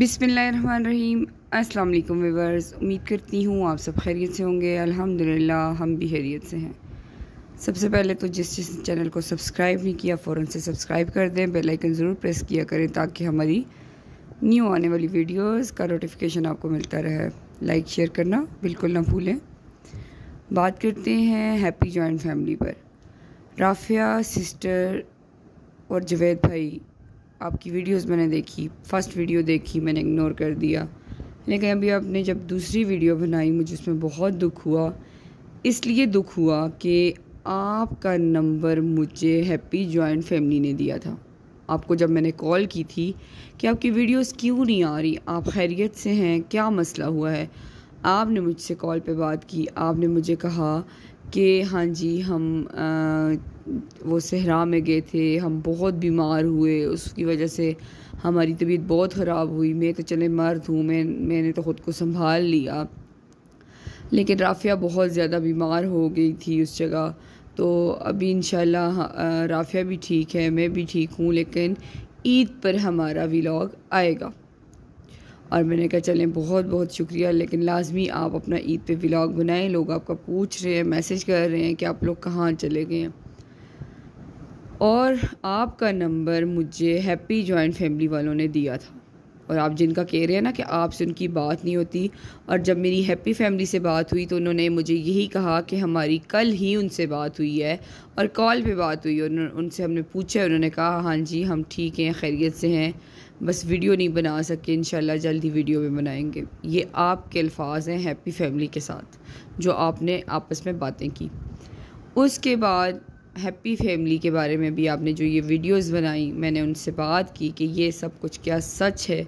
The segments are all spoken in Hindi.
बिसमीम अस्सलाम वालेकुम व्यूवर्स उम्मीद करती हूँ आप सब खैरियत से होंगे अल्हम्दुलिल्लाह हम भी खैरियत से हैं सबसे पहले तो जिस जिस चैनल को सब्सक्राइब नहीं किया फ़ौर से सब्सक्राइब कर दें बेल आइकन ज़रूर प्रेस किया करें ताकि हमारी न्यू आने वाली वीडियोस का नोटिफिकेशन आपको मिलता रहे लाइक शेयर करना बिल्कुल ना भूलें बात करते हैं हैप्पी जॉइंट फैमिली पर राफिया सिस्टर और जवेद भाई आपकी वीडियोस मैंने देखी फ़र्स्ट वीडियो देखी मैंने इग्नोर कर दिया लेकिन अभी आपने जब दूसरी वीडियो बनाई मुझे उसमें बहुत दुख हुआ इसलिए दुख हुआ कि आपका नंबर मुझे हैप्पी जॉइंट फैमिली ने दिया था आपको जब मैंने कॉल की थी कि आपकी वीडियोस क्यों नहीं आ रही आप खैरियत से हैं क्या मसला हुआ है आपने मुझसे कॉल पे बात की आपने मुझे कहा कि हाँ जी हम वो सहरा में गए थे हम बहुत बीमार हुए उसकी वजह से हमारी तबीयत बहुत ख़राब हुई मैं तो चले मर्द हूँ मैं मैंने तो ख़ुद को संभाल लिया लेकिन राफ़िया बहुत ज़्यादा बीमार हो गई थी उस जगह तो अभी इन हाँ, राफ़िया भी ठीक है मैं भी ठीक हूँ लेकिन ईद पर हमारा व्लॉग आएगा और मैंने कहा चलें बहुत बहुत शुक्रिया लेकिन लाजमी आप अपना ईद पे व्लॉग बनाएं लोग आपका पूछ रहे हैं मैसेज कर रहे हैं कि आप लोग कहाँ चले गए हैं और आपका नंबर मुझे हैप्पी जॉइंट फैमिली वालों ने दिया था और आप जिनका कह रहे हैं ना कि आपसे उनकी बात नहीं होती और जब मेरी हैप्पी फैमिली से बात हुई तो उन्होंने मुझे यही कहा कि हमारी कल ही उनसे बात हुई है और कॉल पे बात हुई और उनसे हमने पूछा उन्होंने कहा हाँ जी हम ठीक हैं खैरियत से हैं बस वीडियो नहीं बना सके इन जल्दी वीडियो में बनाएंगे ये आपके अल्फाज हैं हैप्पी फैमिली के साथ जो आपने आपस में बातें की उसके बाद हैप्पी फैमिली के बारे में भी आपने जो ये वीडियोस बनाई मैंने उनसे बात की कि ये सब कुछ क्या सच है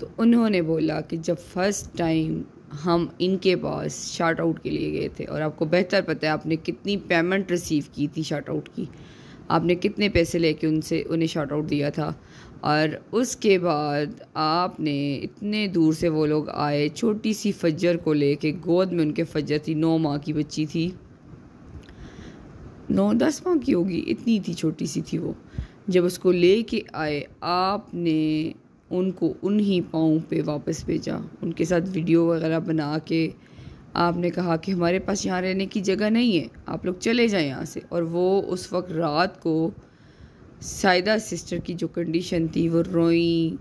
तो उन्होंने बोला कि जब फर्स्ट टाइम हम इनके पास शार्ट आउट के लिए गए थे और आपको बेहतर पता है आपने कितनी पेमेंट रिसीव की थी शार्ट आउट की आपने कितने पैसे लेके उनसे उन्हें शार्ट आउट दिया था और उसके बाद आपने इतने दूर से वो लोग आए छोटी सी फजर को लेके गोद में उनके फजर थी नौ माह की बच्ची थी नौ दस माह की होगी इतनी थी छोटी सी थी वो जब उसको ले के आए आपने उनको उन्हीं पाँव पे वापस भेजा उनके साथ वीडियो वगैरह बना के आपने कहा कि हमारे पास यहाँ रहने की जगह नहीं है आप लोग चले जाएं यहाँ से और वो उस वक्त रात को सायदा सिस्टर की जो कंडीशन थी वो रोई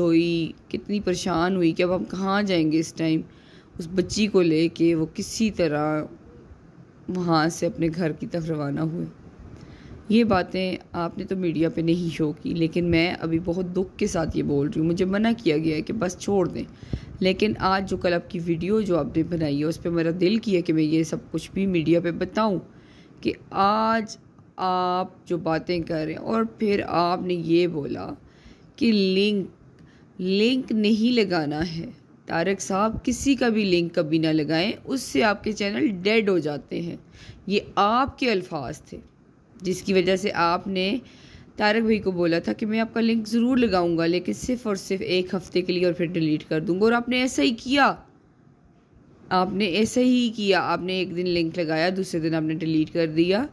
धोई कितनी परेशान हुई कि अब हम कहाँ जाएंगे इस टाइम उस बच्ची को ले वो किसी तरह वहाँ से अपने घर की तरफ रवाना हुए ये बातें आपने तो मीडिया पे नहीं शो की लेकिन मैं अभी बहुत दुख के साथ ये बोल रही हूँ मुझे मना किया गया है कि बस छोड़ दें लेकिन आज जो कल आपकी वीडियो जो आपने बनाई है उस पर मेरा दिल किया कि मैं ये सब कुछ भी मीडिया पे बताऊँ कि आज आप जो बातें कर रहे हैं और फिर आपने ये बोला कि लिंक लिंक नहीं लगाना है तारक साहब किसी का भी लिंक कभी ना लगाएं उससे आपके चैनल डेड हो जाते हैं ये आपके अल्फाज थे जिसकी वजह से आपने तारक भाई को बोला था कि मैं आपका लिंक ज़रूर लगाऊंगा लेकिन सिर्फ और सिर्फ एक हफ़्ते के लिए और फिर डिलीट कर दूंगा और आपने ऐसा ही किया आपने ऐसा ही किया आपने एक दिन लिंक लगाया दूसरे दिन आपने डिलीट कर दिया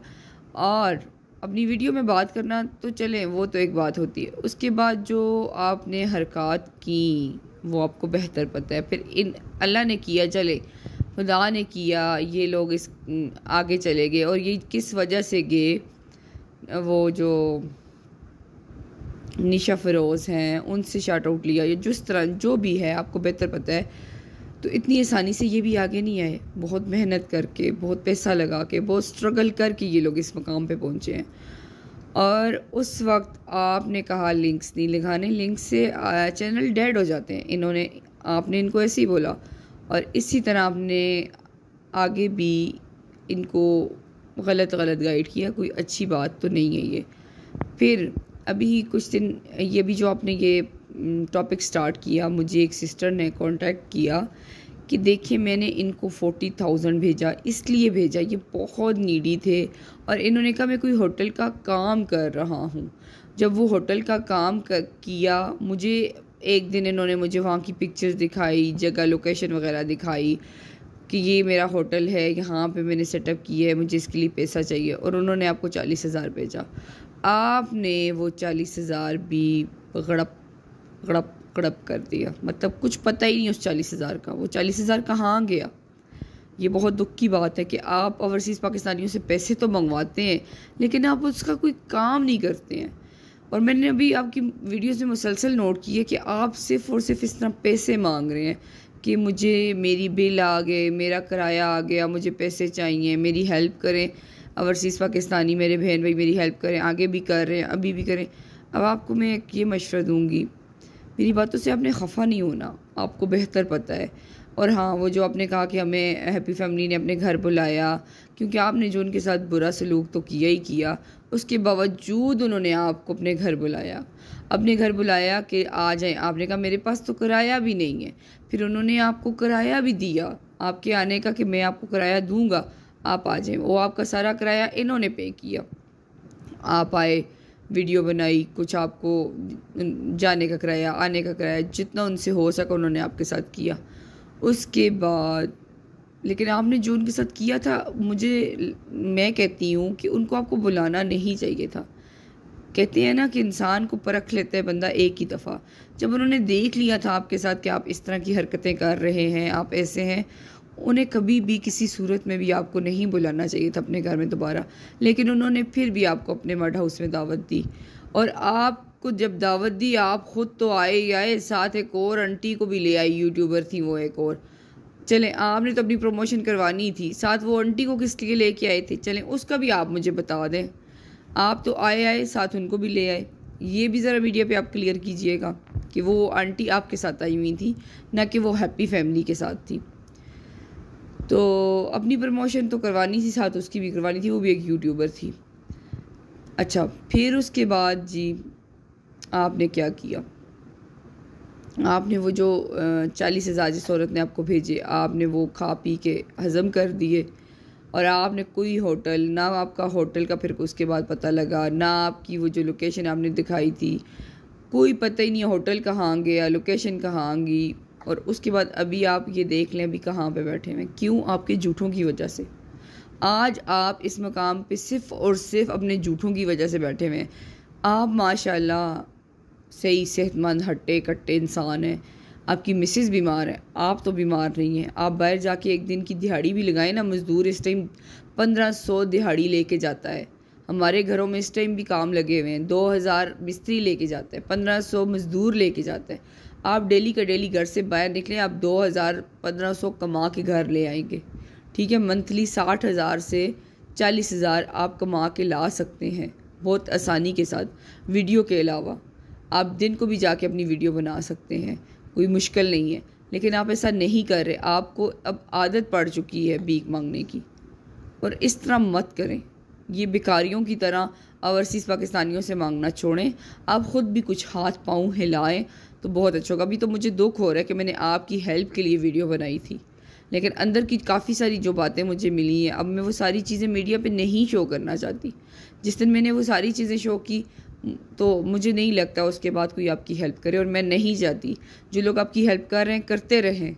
और अपनी वीडियो में बात करना तो चलें वो तो एक बात होती है उसके बाद जो आपने हरकत की वो आपको बेहतर पता है फिर इन अल्लाह ने किया चले खुदा ने किया ये लोग इस आगे चले गए और ये किस वजह से गए वो जो निशा फ़रोज़ हैं उनसे शार्ट आउट लिया या जिस तरह जो भी है आपको बेहतर पता है तो इतनी आसानी से ये भी आगे नहीं आए बहुत मेहनत करके बहुत पैसा लगा के बहुत स्ट्रगल करके ये लोग इस मकाम पे पहुँचे हैं और उस वक्त आपने कहा लिंक्स नहीं लिखाने लिंक्स से चैनल डेड हो जाते हैं इन्होंने आपने इनको ऐसे ही बोला और इसी तरह आपने आगे भी इनको गलत गलत गाइड किया कोई अच्छी बात तो नहीं है ये फिर अभी कुछ दिन ये भी जो आपने ये टॉपिक स्टार्ट किया मुझे एक सिस्टर ने कांटेक्ट किया कि देखिए मैंने इनको फ़ोर्टी थाउजेंड भेजा इसलिए भेजा ये बहुत नीडी थे और इन्होंने कहा मैं कोई होटल का काम कर रहा हूँ जब वो होटल का काम कर, किया मुझे एक दिन इन्होंने मुझे वहाँ की पिक्चर्स दिखाई जगह लोकेशन वगैरह दिखाई कि ये मेरा होटल है यहाँ पे मैंने सेटअप किया है मुझे इसके लिए पैसा चाहिए और उन्होंने आपको चालीस हज़ार भेजा आपने वो चालीस हज़ार भी गड़प गड़प कड़प कर दिया मतलब कुछ पता ही नहीं उस चालीस हज़ार का वो चालीस हज़ार कहाँ गया ये बहुत दुख की बात है कि आप ओवरसीज़ पाकिस्तानियों से पैसे तो मंगवाते हैं लेकिन आप उसका कोई काम नहीं करते हैं और मैंने अभी आपकी वीडियोस में मुसलसल नोट की है कि आप सिर्फ और सिर्फ इस तरह पैसे मांग रहे हैं कि मुझे मेरी बिल आ गए मेरा किराया आ गया मुझे पैसे चाहिए मेरी हेल्प करें अवरसीज़ पाकिस्तानी मेरे बहन भाई मेरी हेल्प करें आगे भी कर रहे हैं अभी भी करें अब आपको मैं एक ये मशवरा दूँगी मेरी बातों से आपने खफा नहीं होना आपको बेहतर पता है और हाँ वो जो आपने कहा कि हमें हैप्पी फैमिली ने अपने घर बुलाया क्योंकि आपने जो उनके साथ बुरा सलूक तो किया ही किया उसके बावजूद उन्होंने आपको अपने घर बुलाया अपने घर बुलाया कि आ जाए आपने कहा मेरे पास तो किराया भी नहीं है फिर उन्होंने आपको किराया भी दिया आपके आने का कि मैं आपको किराया दूंगा आप आ जाए वो आपका सारा किराया इन्होंने पे किया आप आए वीडियो बनाई कुछ आपको जाने का किराया आने का किराया जितना उनसे हो सका उन्होंने आपके साथ किया उसके बाद लेकिन आपने जो उनके साथ किया था मुझे मैं कहती हूँ कि उनको आपको बुलाना नहीं चाहिए था कहते हैं ना कि इंसान को परख लेता है बंदा एक ही दफ़ा जब उन्होंने देख लिया था आपके साथ कि आप इस तरह की हरकतें कर रहे हैं आप ऐसे हैं उन्हें कभी भी किसी सूरत में भी आपको नहीं बुलाना चाहिए था अपने घर में दोबारा लेकिन उन्होंने फिर भी आपको अपने मड हाउस में दावत दी और आपको जब दावत दी आप ख़ुद तो आए ही आए साथ एक और आंटी को भी ले आई यूट्यूबर थी वो एक और चलें आपने तो अपनी प्रमोशन करवानी थी साथ वो आंटी को किस लिए ले कर आए थे चलें उसका भी आप मुझे बता दें आप तो आए आए साथ उनको भी ले आए ये भी ज़रा मीडिया पे आप क्लियर कीजिएगा कि वो आंटी आपके साथ आई हुई थी ना कि वो हैप्पी फैमिली के साथ थी तो अपनी प्रमोशन तो करवानी थी साथ उसकी भी करवानी थी वो भी एक यूट्यूबर थी अच्छा फिर उसके बाद जी आपने क्या किया आपने वो जो चालीस हज़ार जिस औरत ने आपको भेजे आपने वो खा पी के हज़म कर दिए और आपने कोई होटल ना आपका होटल का फिर उसके बाद पता लगा ना आपकी वो जो लोकेशन आपने दिखाई थी कोई पता ही नहीं होटल कहाँ गया लोकेशन कहाँ गई और उसके बाद अभी आप ये देख लें अभी कहाँ पे बैठे हैं क्यों आपके झूठों की वजह से आज आप इस मकाम पे सिर्फ और सिर्फ अपने झूठों की वजह से बैठे हुए हैं आप माशाल्लाह सही सेहतमंद हट्टे कट्टे इंसान हैं आपकी मिसेज़ बीमार है आप तो बीमार नहीं हैं आप बाहर जाके एक दिन की दिहाड़ी भी लगाएं ना मज़दूर इस टाइम पंद्रह सौ दिहाड़ी लेके जाता है हमारे घरों में इस टाइम भी काम लगे हुए हैं दो हज़ार मिस्त्री लेके जाते हैं पंद्रह सौ मज़दूर लेके जाते हैं आप डेली का डेली घर से बाहर निकलें आप दो हज़ार पंद्रह सौ कमा के घर ले आएंगे ठीक है मंथली साठ हज़ार से चालीस हज़ार आप कमा के ला सकते हैं बहुत आसानी के साथ वीडियो के अलावा आप दिन को भी जाके अपनी वीडियो बना सकते हैं कोई मुश्किल नहीं है लेकिन आप ऐसा नहीं कर रहे आपको अब आदत पड़ चुकी है बीक मांगने की और इस तरह मत करें ये भिकारियों की तरह ओवरसीज़ पाकिस्तानियों से मांगना छोड़ें आप ख़ुद भी कुछ हाथ पाँव हिलाएँ तो बहुत अच्छा होगा अभी तो मुझे दुख हो रहा है कि मैंने आपकी हेल्प के लिए वीडियो बनाई थी लेकिन अंदर की काफ़ी सारी जो बातें मुझे मिली हैं अब मैं वो सारी चीज़ें मीडिया पे नहीं शो करना चाहती जिस दिन मैंने वो सारी चीज़ें शो की तो मुझे नहीं लगता उसके बाद कोई आपकी हेल्प करे और मैं नहीं चाहती जो लोग आपकी हेल्प कर रहे हैं करते रहें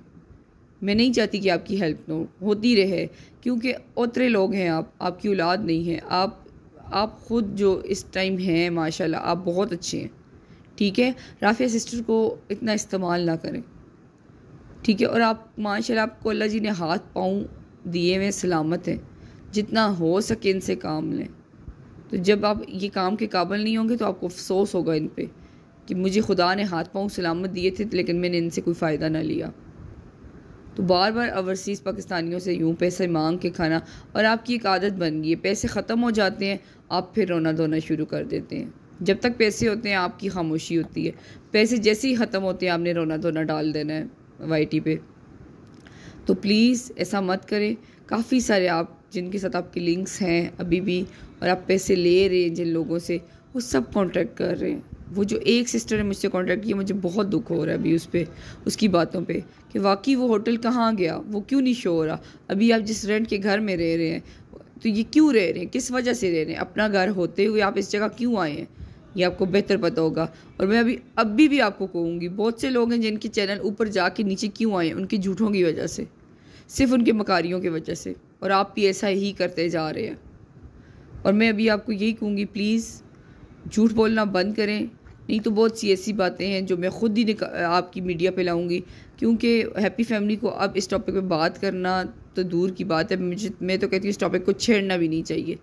मैं नहीं चाहती कि आपकी हेल्प हो होती रहे क्योंकि उतरे लोग हैं आप आपकी औलाद नहीं है आप आप ख़ुद जो इस टाइम हैं माशाल्लाह आप बहुत अच्छे हैं ठीक है राफिया सिस्टर को इतना इस्तेमाल ना करें ठीक है और आप माशाल्लाह आपको अल्लाह जी ने हाथ पाँव दिए हुए सलामत हैं जितना हो सके इनसे काम लें तो जब आप ये काम के काबिल नहीं होंगे तो आपको अफसोस होगा इन पर कि मुझे खुदा ने हाथ पाँव सलामत दिए थे लेकिन मैंने इनसे कोई फ़ायदा ना लिया तो बार बार ओवरसीज़ पाकिस्तानियों से यूँ पैसे मांग के खाना और आपकी एक आदत बन गई है पैसे ख़त्म हो जाते हैं आप फिर रोना धोना शुरू कर देते हैं जब तक पैसे होते हैं आपकी खामोशी होती है पैसे जैसे ही ख़त्म होते हैं आपने रोना धोना डाल देना है वाई पे तो प्लीज़ ऐसा मत करें काफ़ी सारे आप जिनके साथ आपके लिंक्स हैं अभी भी और आप पैसे ले रहे हैं जिन लोगों से वो सब कॉन्टेक्ट कर रहे हैं वो जो एक सिस्टर ने मुझसे कॉन्टेक्ट किया मुझे बहुत दुख हो रहा है अभी उस पर उसकी बातों पे कि वाकई वो होटल कहाँ गया वो क्यों नहीं शो हो रहा अभी आप जिस रेंट के घर में रह रहे हैं तो ये क्यों रह रहे हैं किस वजह से रह रहे हैं अपना घर होते हुए आप इस जगह क्यों आए हैं ये आपको बेहतर पता होगा और मैं अभी अभी भी आपको कहूँगी बहुत से लोग हैं जिनके चैनल ऊपर जा के नीचे क्यों आए उनके झूठों की वजह से सिर्फ उनके मकारियों की वजह से और आप भी ऐसा ही करते जा रहे हैं और मैं अभी आपको यही कहूँगी प्लीज़ झूठ बोलना बंद करें नहीं तो बहुत सी ऐसी बातें हैं जो मैं ख़ुद ही आपकी मीडिया पे लाऊंगी क्योंकि हैप्पी फैमिली को अब इस टॉपिक पे बात करना तो दूर की बात है मुझे मैं तो कहती हूँ इस टॉपिक को छेड़ना भी नहीं चाहिए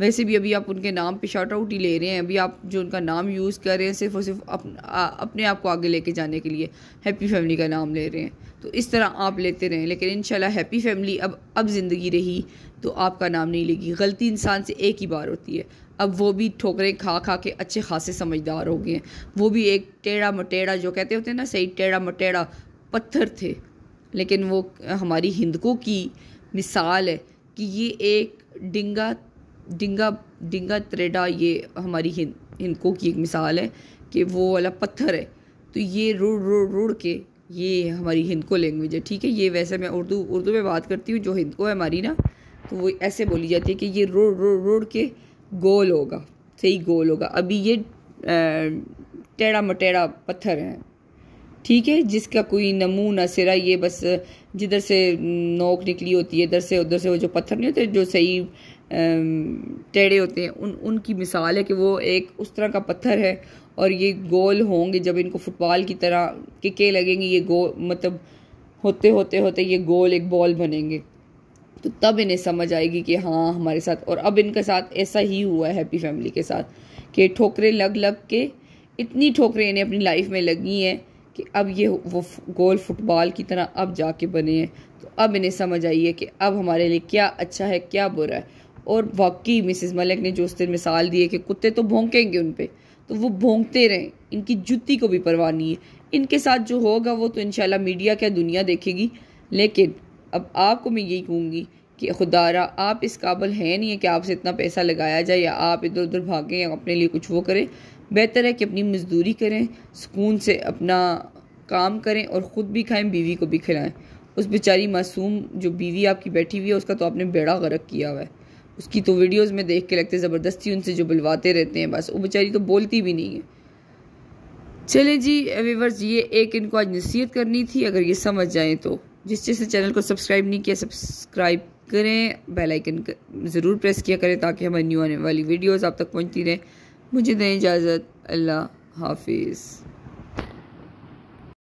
वैसे भी अभी आप उनके नाम पे शॉर्ट आउट ही ले रहे हैं अभी आप जो उनका नाम यूज़ कर रहे हैं सिर्फ और सिर्फ अप, अपने आप को आगे लेके जाने के लिए हैप्पी फैमिली का नाम ले रहे हैं तो इस तरह आप लेते रहें लेकिन इन हैप्पी फैमिली अब अब ज़िंदगी रही तो आपका नाम नहीं लेगी गलती इंसान से एक ही बार होती है अब वो भी ठोकरें खा खा के अच्छे खासे समझदार हो गए वो भी एक टेढ़ा मटेढ़ा जो कहते होते हैं ना सही टेढ़ा मटेढ़ा पत्थर थे लेकिन वो हमारी हिंदकों की मिसाल है कि ये एक डिंगा डिंगा डिंगा त्रेडा ये हमारी हिंद हिंदकों की एक मिसाल है कि वो वाला पत्थर है तो ये रुड़ रुड़ रुड़ के ये हमारी हिंदको लैंग्वेज है ठीक है ये वैसे मैं उर्दू उर्दू में बात करती हूँ जो हिंदको है हमारी ना तो वो ऐसे बोली जाती है कि ये रोड रोड रोड के गोल होगा सही गोल होगा अभी ये टेढ़ा मटेढ़ा पत्थर है ठीक है जिसका कोई नमूना सिरा ये बस जिधर से नोक निकली होती है इधर से उधर से वो जो पत्थर नहीं होते जो सही टेढ़े होते हैं उन उनकी मिसाल है कि वो एक उस तरह का पत्थर है और ये गोल होंगे जब इनको फुटबॉल की तरह के के लगेंगे ये गोल मतलब होते होते होते ये गोल एक बॉल बनेंगे तो तब इन्हें समझ आएगी कि हाँ हमारे साथ और अब इनके साथ ऐसा ही हुआ है हैप्पी फैमिली के साथ कि ठोकरें लग लग के इतनी ठोकरें इन्हें अपनी लाइफ में लगी हैं कि अब ये वो गोल फुटबॉल की तरह अब जाके बने हैं तो अब इन्हें समझ आई है कि अब हमारे लिए क्या अच्छा है क्या बुरा है और वाकई मिसिज़ मलिक ने जो उस दिन मिसाल दी है कि कुत्ते तो भोंकेंगे उन पर तो वो भोंकते रहें इनकी जुत्ती को भी परवाह नहीं है इनके साथ जो होगा वो तो इन मीडिया क्या दुनिया देखेगी लेकिन अब आपको मैं यही कहूँगी कि खुदारा आप इस काबल है नहीं है कि आपसे इतना पैसा लगाया जाए या आप इधर उधर भागें या अपने लिए कुछ वो करें बेहतर है कि अपनी मजदूरी करें सुकून से अपना काम करें और ख़ुद भी खाएं बीवी को भी खिलाएं उस बेचारी मासूम जो बीवी आपकी बैठी हुई है उसका तो आपने बेड़ा गरक किया हुआ है उसकी तो वीडियोज़ में देख के लगते ज़बरदस्ती उनसे जो बुलवाते रहते हैं बस वो बेचारी तो बोलती भी नहीं है चले जी व्यूवर्स ये एक इनको आज नसीहत करनी थी अगर ये समझ जाएँ तो जिस जिसने चैनल को सब्सक्राइब नहीं किया सब्सक्राइब करें बेल आइकन ज़रूर प्रेस किया करें ताकि हमारी न्यू आने वाली वीडियोस आप तक पहुंचती रहें मुझे दें इजाज़त अल्लाह हाफिज़